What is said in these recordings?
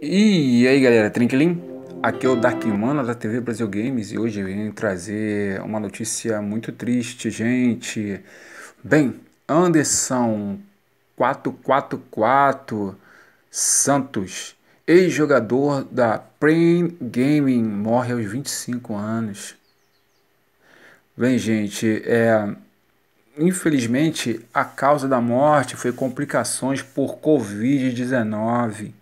E aí galera, tranquilinho? Aqui é o Dark da TV Brasil Games e hoje eu trazer uma notícia muito triste, gente. Bem, Anderson 444 Santos, ex-jogador da Prime Gaming, morre aos 25 anos. Bem, gente, é, infelizmente a causa da morte foi complicações por Covid-19.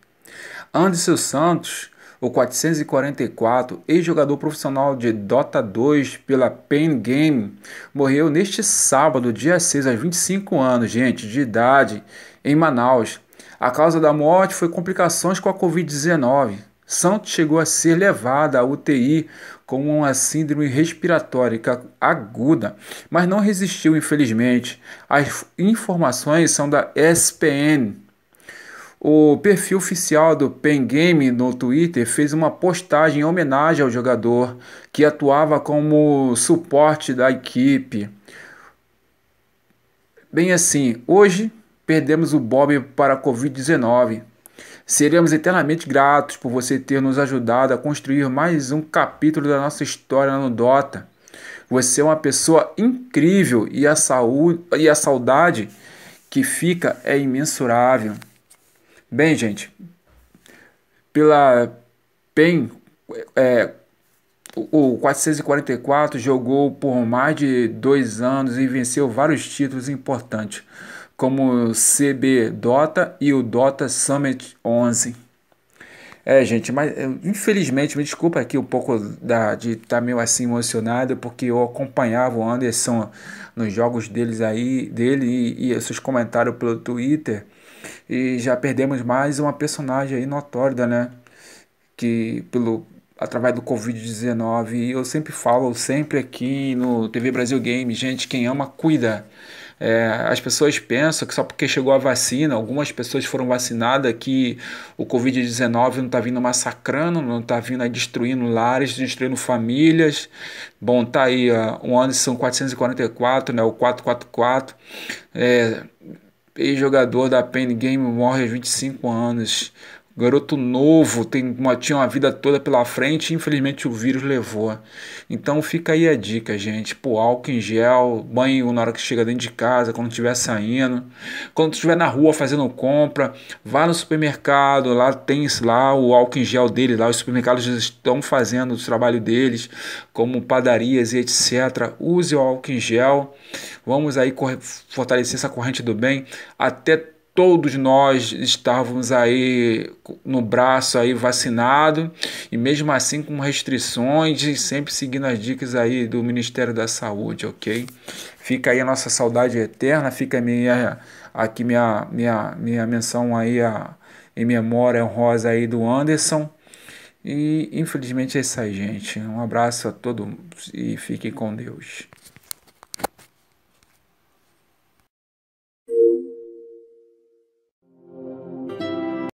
Anderson Santos, o 444, ex-jogador profissional de Dota 2 pela Pen Game, morreu neste sábado, dia 6, aos 25 anos, gente, de idade, em Manaus. A causa da morte foi complicações com a Covid-19. Santos chegou a ser levada à UTI com uma síndrome respiratória aguda, mas não resistiu, infelizmente. As informações são da SPN. O perfil oficial do Pen Game no Twitter fez uma postagem em homenagem ao jogador que atuava como suporte da equipe. Bem assim, hoje perdemos o Bob para a Covid-19. Seremos eternamente gratos por você ter nos ajudado a construir mais um capítulo da nossa história no Dota. Você é uma pessoa incrível e a saúde e a saudade que fica é imensurável. Bem, gente, pela PEN, é, o 444 jogou por mais de dois anos e venceu vários títulos importantes, como o CB Dota e o Dota Summit 11. É, gente, mas é, infelizmente, me desculpa aqui um pouco da, de estar tá meio assim emocionado, porque eu acompanhava o Anderson nos jogos deles aí, dele e, e seus comentários pelo Twitter. E já perdemos mais uma personagem aí notória, né? Que pelo através do Covid-19. Eu sempre falo, sempre aqui no TV Brasil Game, gente, quem ama, cuida. É, as pessoas pensam que só porque chegou a vacina, algumas pessoas foram vacinadas, que o Covid-19 não está vindo massacrando, não está vindo destruindo lares, destruindo famílias. Bom, tá aí, ó, um ano são 444, né, o 444. É, ex-jogador da Penny Game, morre aos 25 anos. Garoto novo, tem uma, tinha uma vida toda pela frente e infelizmente o vírus levou. Então fica aí a dica, gente. Pô, álcool em gel, banho na hora que chega dentro de casa, quando estiver saindo. Quando estiver na rua fazendo compra, vá no supermercado, lá tem lá o álcool em gel dele, lá os supermercados estão fazendo o trabalho deles, como padarias e etc. Use o álcool em gel. Vamos aí fortalecer essa corrente do bem até todos nós estávamos aí no braço aí vacinado e mesmo assim com restrições e sempre seguindo as dicas aí do Ministério da Saúde, ok? Fica aí a nossa saudade eterna, fica minha aqui minha minha minha menção aí a, em memória honrosa aí do Anderson. E infelizmente é isso aí, gente. Um abraço a todos e fiquem com Deus.